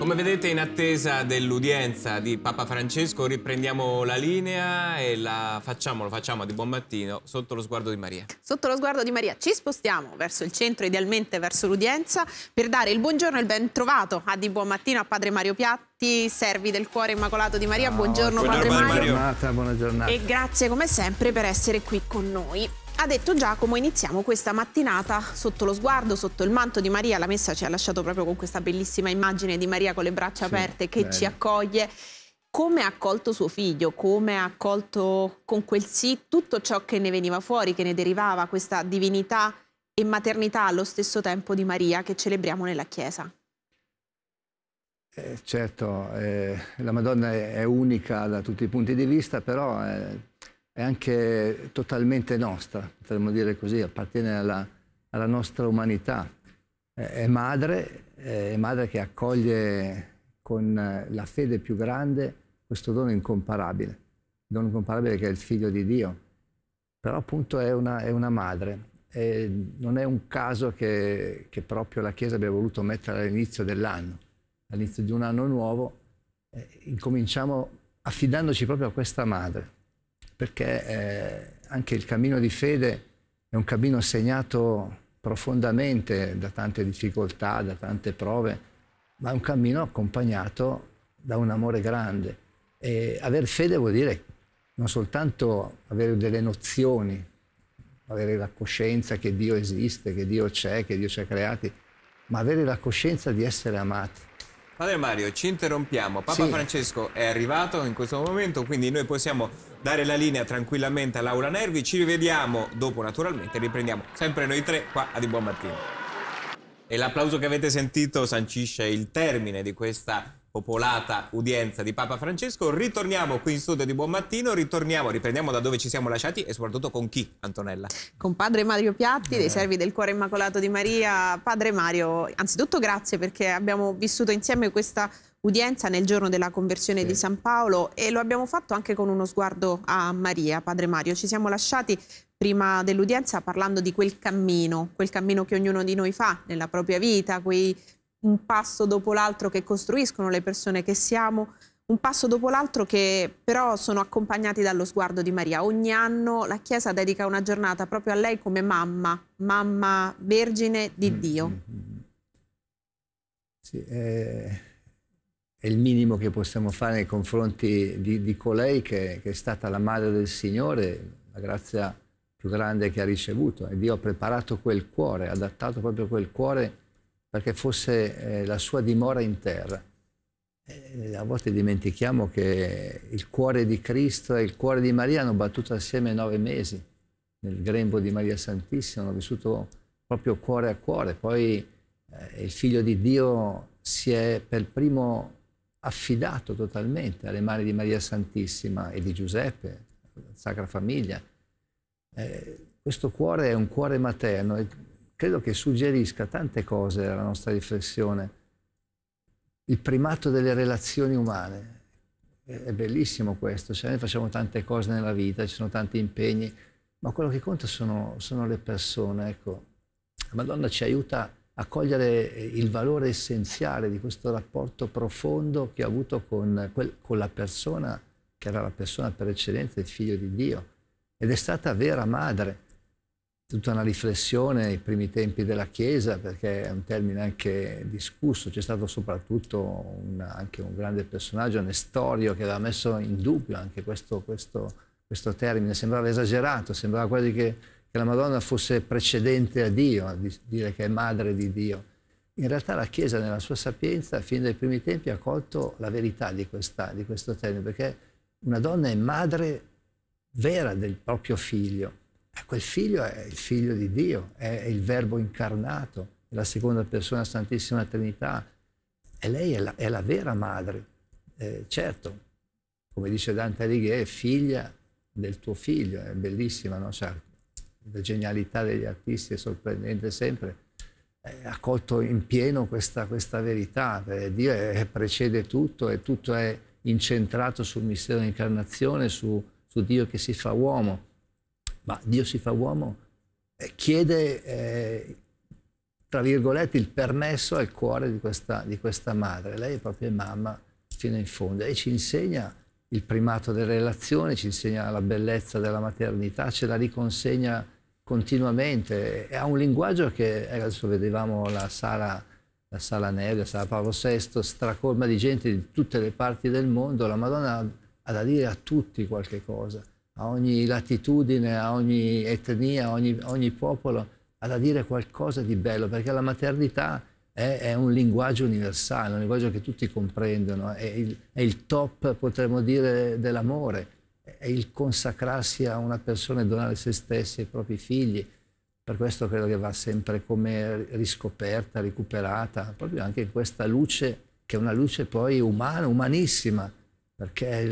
Come vedete in attesa dell'udienza di Papa Francesco riprendiamo la linea e la facciamo, lo facciamo di buon mattino sotto lo sguardo di Maria. Sotto lo sguardo di Maria ci spostiamo verso il centro, idealmente verso l'udienza, per dare il buongiorno e il ben trovato a di buon mattino a padre Mario Piatti, servi del cuore immacolato di Maria. No, buongiorno, buongiorno padre, padre Mario. Mario. Buona giornata, buona giornata. E grazie come sempre per essere qui con noi. Ha detto Giacomo, iniziamo questa mattinata sotto lo sguardo, sotto il manto di Maria. La messa ci ha lasciato proprio con questa bellissima immagine di Maria con le braccia sì, aperte che bello. ci accoglie. Come ha accolto suo figlio? Come ha accolto con quel sì tutto ciò che ne veniva fuori, che ne derivava questa divinità e maternità allo stesso tempo di Maria che celebriamo nella Chiesa? Eh, certo, eh, la Madonna è unica da tutti i punti di vista, però eh, è anche totalmente nostra, potremmo dire così, appartiene alla, alla nostra umanità. È madre, è madre che accoglie con la fede più grande questo dono incomparabile, dono incomparabile che è il figlio di Dio, però appunto è una, è una madre. E non è un caso che, che, proprio la Chiesa abbia voluto mettere all'inizio dell'anno, all'inizio di un anno nuovo, eh, incominciamo affidandoci proprio a questa madre perché eh, anche il cammino di fede è un cammino segnato profondamente da tante difficoltà, da tante prove, ma è un cammino accompagnato da un amore grande. E avere fede vuol dire non soltanto avere delle nozioni, avere la coscienza che Dio esiste, che Dio c'è, che Dio ci ha creati, ma avere la coscienza di essere amati. Padre Mario, ci interrompiamo. Papa sì. Francesco è arrivato in questo momento, quindi noi possiamo dare la linea tranquillamente all'Aula Nervi. Ci rivediamo dopo, naturalmente, riprendiamo sempre noi tre qua a Di Buon Mattino. E l'applauso che avete sentito sancisce il termine di questa popolata udienza di Papa Francesco. Ritorniamo qui in studio di Buon Mattino, ritorniamo, riprendiamo da dove ci siamo lasciati e soprattutto con chi, Antonella? Con padre Mario Piatti, eh. dei Servi del Cuore Immacolato di Maria. Padre Mario, anzitutto grazie perché abbiamo vissuto insieme questa udienza nel giorno della conversione sì. di San Paolo e lo abbiamo fatto anche con uno sguardo a Maria, padre Mario. Ci siamo lasciati prima dell'udienza parlando di quel cammino, quel cammino che ognuno di noi fa nella propria vita, quei un passo dopo l'altro che costruiscono le persone che siamo, un passo dopo l'altro che però sono accompagnati dallo sguardo di Maria. Ogni anno la Chiesa dedica una giornata proprio a lei come mamma, mamma vergine di mm, Dio. Mm, mm, sì, è, è il minimo che possiamo fare nei confronti di, di colei che, che, è stata la madre del Signore, la grazia più grande che ha ricevuto. E Dio ha preparato quel cuore, ha adattato proprio quel cuore perché fosse eh, la sua dimora in terra. E eh, a volte dimentichiamo che il cuore di Cristo e il cuore di Maria hanno battuto assieme nove mesi nel grembo di Maria Santissima, hanno vissuto proprio cuore a cuore. Poi eh, il figlio di Dio si è per primo affidato totalmente alle mani di Maria Santissima e di Giuseppe, la Sacra Famiglia. Eh, questo cuore è un cuore materno credo che suggerisca tante cose alla nostra riflessione. Il primato delle relazioni umane, è bellissimo questo, cioè noi facciamo tante cose nella vita, ci sono tanti impegni, ma quello che conta sono, sono le persone, ecco. La Madonna ci aiuta a cogliere il valore essenziale di questo rapporto profondo che ha avuto con, quel, con la persona che era la persona per eccellenza, il figlio di Dio, ed è stata vera madre tutta una riflessione ai primi tempi della Chiesa, perché è un termine anche discusso, c'è stato soprattutto un, anche un grande personaggio, Nestorio, che aveva messo in dubbio anche questo, questo, questo termine, sembrava esagerato, sembrava quasi che, che, la Madonna fosse precedente a Dio, a dire che è madre di Dio. In realtà la Chiesa nella sua sapienza, fin dai primi tempi, ha colto la verità di, questa, di questo termine, perché una donna è madre vera del proprio figlio eh, quel figlio è il figlio di Dio, è il verbo incarnato, è la seconda persona Santissima Trinità. E lei è la, è la vera madre. Eh, certo, come dice Dante Alighieri, è figlia del tuo figlio, è bellissima, no? cioè, la genialità degli artisti è sorprendente sempre. Eh, ha colto in pieno questa, questa verità, eh, Dio è, precede tutto e tutto è incentrato sul mistero dell'incarnazione, su, su Dio che si fa uomo ma Dio si fa uomo, chiede, eh, tra virgolette, il permesso al cuore di questa, di questa madre. Lei è proprio mamma fino in fondo e ci insegna il primato delle relazioni, ci insegna la bellezza della maternità, ce la riconsegna continuamente e ha un linguaggio che eh, adesso vedevamo la sala, la sala Neri, la sala Paolo VI, stracolma di gente di tutte le parti del mondo, la Madonna ha da dire a tutti qualche cosa a ogni latitudine, a ogni etnia, a ogni, ogni popolo, ha da dire qualcosa di bello, perché la maternità è, è un linguaggio universale, un linguaggio che tutti comprendono, è il, è il top, potremmo dire, dell'amore, è il consacrarsi a una persona e donare se stessi ai propri figli. Per questo credo che va sempre come riscoperta, recuperata, proprio anche in questa luce, che è una luce poi umana, umanissima, perché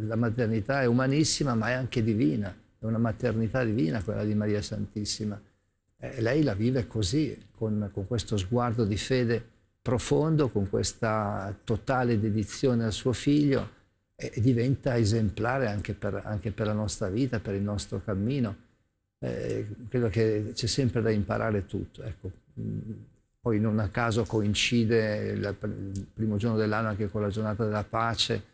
la maternità è umanissima ma è anche divina, è una maternità divina quella di Maria Santissima. E lei la vive così, con, con questo sguardo di fede profondo, con questa totale dedizione al suo figlio e diventa esemplare anche per, anche per la nostra vita, per il nostro cammino. Eh, credo che c'è sempre da imparare tutto. Ecco. Poi non a caso coincide il primo giorno dell'anno anche con la giornata della pace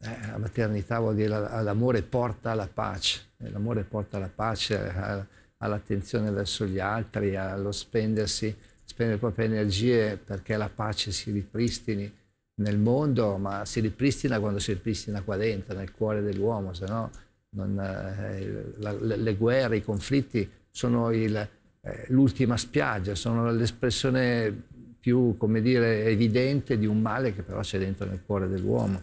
eh, la maternità vuol dire l'amore porta alla pace, eh, l'amore porta alla pace, eh, all'attenzione verso gli altri, allo spendersi, spendere le proprie energie perché la pace si ripristini nel mondo, ma si ripristina quando si ripristina qua dentro, nel cuore dell'uomo, se no non, eh, la, le, le, guerre, i conflitti sono eh, l'ultima eh, spiaggia, sono l'espressione più, come dire, evidente di un male che però c'è dentro nel cuore dell'uomo.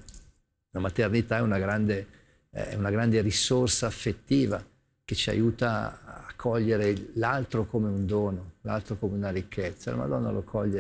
La maternità è una grande, eh, è una grande risorsa affettiva che ci aiuta a cogliere l'altro come un dono, l'altro come una ricchezza. La Madonna lo coglie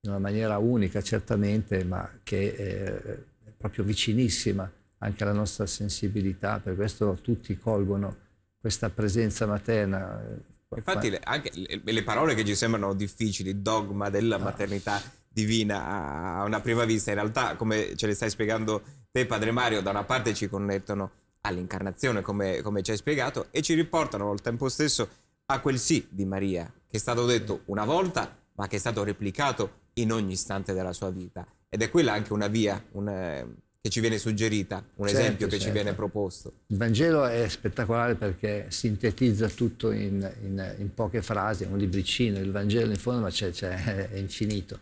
in una maniera unica, certamente, ma che eh, è proprio vicinissima anche alla nostra sensibilità. Per questo tutti colgono questa presenza materna. Infatti, anche le parole che ci sembrano difficili, dogma della no. Ah. maternità divina a una prima vista. In realtà, come ce le stai spiegando te, Padre Mario, da una parte ci connettono all'incarnazione, come, come ci hai spiegato, e ci riportano al tempo stesso a quel sì di Maria, che è stato detto una volta, ma che è stato replicato in ogni istante della sua vita. Ed è quella anche una via un, eh, che ci viene suggerita, un certo, esempio che certo. ci viene proposto. Il Vangelo è spettacolare perché sintetizza tutto in, in, in poche frasi, è un libricino, il Vangelo in fondo ma c'è, è infinito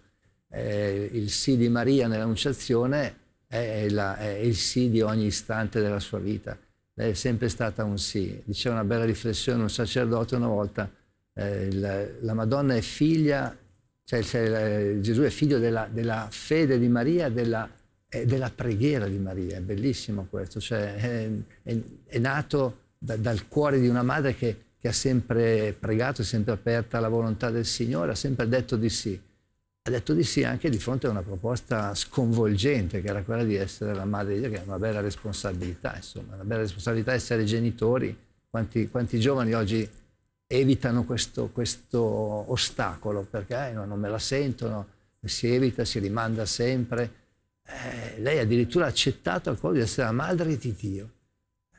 eh, il sì di Maria nell'Annunciazione è, la, è, il sì di ogni istante della sua vita. è sempre stata un sì. Diceva una bella riflessione un sacerdote una volta, eh, la, la, Madonna è figlia, cioè, cioè, Gesù è figlio della, della fede di Maria, della, eh, della preghiera di Maria. È bellissimo questo, cioè, è, è, è, nato da, dal cuore di una madre che, che ha sempre pregato, sempre aperta alla volontà del Signore, ha sempre detto di sì ha detto di sì anche di fronte a una proposta sconvolgente che era quella di essere la madre di Dio, che è una bella responsabilità, insomma, una bella responsabilità essere genitori. Quanti, quanti giovani oggi evitano questo, questo ostacolo perché eh, non me la sentono, si evita, si rimanda sempre. Eh, lei addirittura ha accettato al di essere la madre di Dio.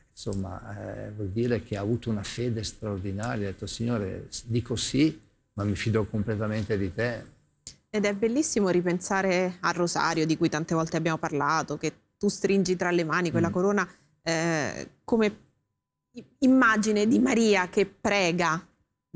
Insomma, eh, vuol dire che ha avuto una fede straordinaria, ha detto Signore, dico sì, ma mi fido completamente di te, ed è bellissimo ripensare al rosario di cui tante volte abbiamo parlato, che tu stringi tra le mani quella mm. corona eh, come immagine di Maria che prega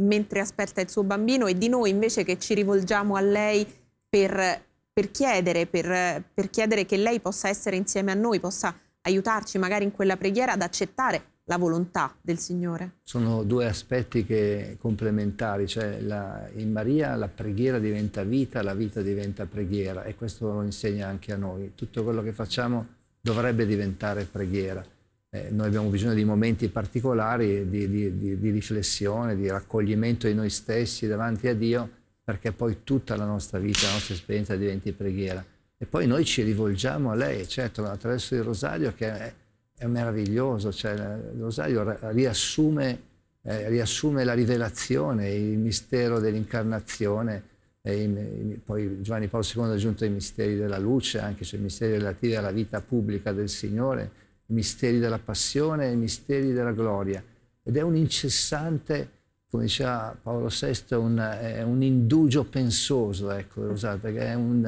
mentre aspetta il suo bambino e di noi invece che ci rivolgiamo a lei per, per chiedere, per, per chiedere che lei possa essere insieme a noi, possa aiutarci magari in quella preghiera ad accettare la volontà del Signore? Sono due aspetti che, complementari, cioè la, in Maria la preghiera diventa vita, la vita diventa preghiera e questo lo insegna anche a noi. Tutto quello che facciamo dovrebbe diventare preghiera. Eh, noi abbiamo bisogno di momenti particolari di, di, di, di riflessione, di raccoglimento di noi stessi davanti a Dio perché poi tutta la nostra vita, la nostra esperienza diventi preghiera. E poi noi ci rivolgiamo a lei, certo, attraverso il rosario che è è meraviglioso, cioè, il rosario riassume, eh, riassume, la rivelazione, il mistero dell'incarnazione, poi Giovanni Paolo II ha aggiunto i misteri della luce, anche cioè i misteri relativi alla vita pubblica del Signore, i misteri della passione, i misteri della gloria. Ed è un incessante, come diceva Paolo VI, un, è un indugio pensoso, ecco, rosario, perché è, un,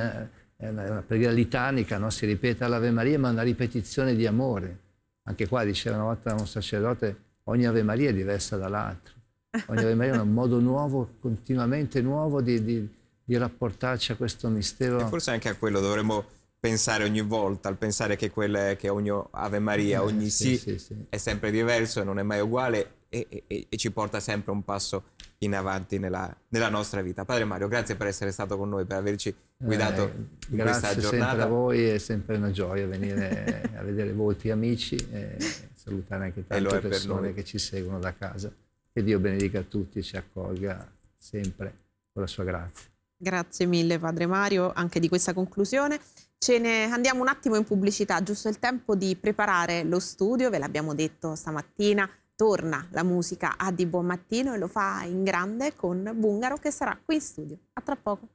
è, una, una preghiera litanica, no? si ripete all'Ave Maria, ma è una ripetizione di amore anche qua diceva una volta un sacerdote, ogni Ave Maria è diversa dall'altro. Ogni Ave Maria è un modo nuovo, continuamente nuovo di, di, di rapportarci a questo mistero. E forse anche a quello dovremmo pensare ogni volta, al pensare che, quel, che ogni Ave Maria, eh, ogni eh, sì, sì, sì, è sempre diverso e non è mai uguale e, e, e, ci porta sempre un passo in avanti nella, nella nostra vita. Padre Mario, grazie per essere stato con noi, per averci eh, guidato eh, grazie sempre a voi, è sempre una gioia venire a vedere volti amici e salutare anche tante persone che ci seguono da casa. Che Dio benedica a tutti e ci accolga sempre con la sua grazia. Grazie mille Padre Mario anche di questa conclusione. Ce ne andiamo un attimo in pubblicità, giusto il tempo di preparare lo studio, ve l'abbiamo detto stamattina, torna la musica a Di Buon Mattino e lo fa in grande con Bungaro che sarà qui in studio. A tra poco.